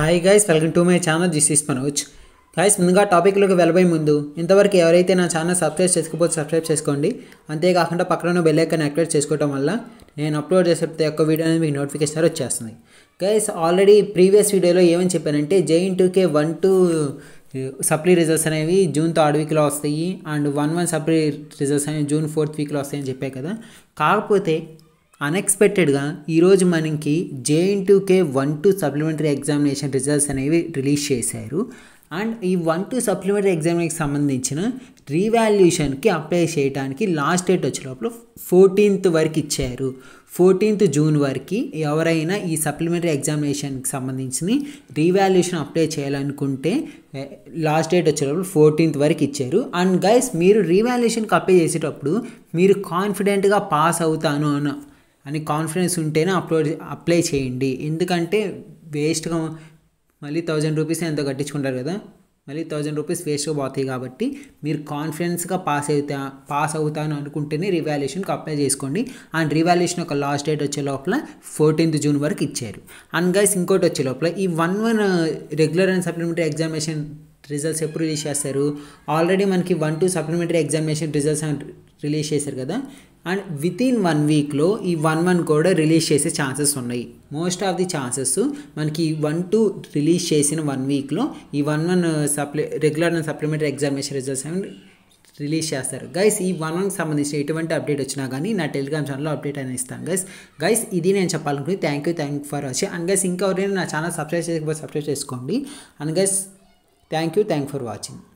Hi guys welcome to my channel this is Manoj guys ముందుగా టాపిక్లోకి వెళ్ళబోయే ముందు ఇంతవరకు ఎవరైతే నా ఛానల్ సబ్స్క్రైబ్ చేసుకోకపోతే సబ్స్క్రైబ్ చేసుకోండి అంతేకాకుండా పక్కన బెల్లైకన్ యాక్టివేట్ చేసుకోవడం వల్ల నేను అప్లోడ్ చేసే ప్రతి ఒక్క వీడియో అనేది మీకు నోటిఫికేషన్ వచ్చేస్తుంది గైస్ ఆల్రెడీ ప్రీవియస్ వీడియోలో ఏమని చెప్పానంటే జైన్ టూకే వన్ టూ సప్లీ రిజల్ట్స్ అనేవి జూన్ థర్డ్ వీక్లో వస్తాయి and one one supply results అనేవి జూన్ ఫోర్త్ వీక్లో వస్తాయని చెప్పాయి కదా కాకపోతే అన్ఎక్స్పెక్టెడ్గా ఈరోజు మనకి JNTUK one two supplementary examination results అనేవి రిలీజ్ చేశారు అండ్ ఈ వన్ టూ సప్లిమెంటరీ ఎగ్జామ్కి సంబంధించిన రీవాల్యుయేషన్కి అప్లై చేయడానికి లాస్ట్ డేట్ వచ్చే లోపల ఫోర్టీన్త్ వరకు ఇచ్చారు ఫోర్టీన్త్ జూన్ వరకు ఎవరైనా ఈ సప్లిమెంటరీ ఎగ్జామినేషన్కి సంబంధించిన రీవాల్యుయేషన్ అప్లై చేయాలనుకుంటే లాస్ట్ డేట్ లోపల ఫోర్టీన్త్ వరకు ఇచ్చారు అండ్ గైస్ మీరు రీవాల్యుయేషన్కి అప్లై చేసేటప్పుడు మీరు కాన్ఫిడెంట్గా పాస్ అవుతాను అన్న అని కాన్ఫిడెన్స్ ఉంటేనే అప్లోడ్ అప్లై చేయండి ఎందుకంటే వేస్ట్గా మళ్ళీ థౌజండ్ రూపీస్ ఎంతో కట్టించుకుంటారు కదా మళ్ళీ థౌజండ్ రూపీస్ వేస్ట్గా పోతాయి కాబట్టి మీరు కాన్ఫిడెన్స్గా పాస్ అవుతా పాస్ అవుతాను అనుకుంటేనే రివాల్యుయేషన్కి అప్లై చేసుకోండి అండ్ రివాల్యుయేషన్ యొక్క లాస్ట్ డేట్ వచ్చే లోపల ఫోర్టీన్త్ జూన్ వరకు ఇచ్చారు అండ్ గైస్ ఇంకోటి వచ్చే లోపల ఈ one one regular and supplementary examination results ఎప్పుడు రిలీజ్ చేస్తారు ఆల్రెడీ మనకి one two supplementary examination results release చేశారు కదా అండ్ విత్ ఇన్ వన్ వీక్లో ఈ వన్ వన్ కూడా రిలీజ్ చేసే ఛాన్సెస్ ఉన్నాయి మోస్ట్ ఆఫ్ ది ఛాన్సెస్ మనకి వన్ టూ రిలీజ్ చేసిన వన్ వీక్లో ఈ one one supply regular supplementary examination results అనేవి రిలీజ్ చేస్తారు గైస్ ఈ వన్ వన్కి సంబంధించిన ఎటువంటి అప్డేట్ వచ్చినా కానీ నా టెలిగ్రామ్ ఛానల్లో అప్డేట్ అయినా ఇస్తాను గైస్ గైస్ ఇది నేను చెప్పాలనుకుంది థ్యాంక్ యూ థ్యాంక్ ఫర్ వచ్చి అండ్ గైస్ ఇంకా ఎవరైనా నా ఛానల్ సబ్స్క్రైబ్ చేయకపోతే సబ్స్క్రైబ్ చేసుకోండి and guys Thank you. Thank for watching.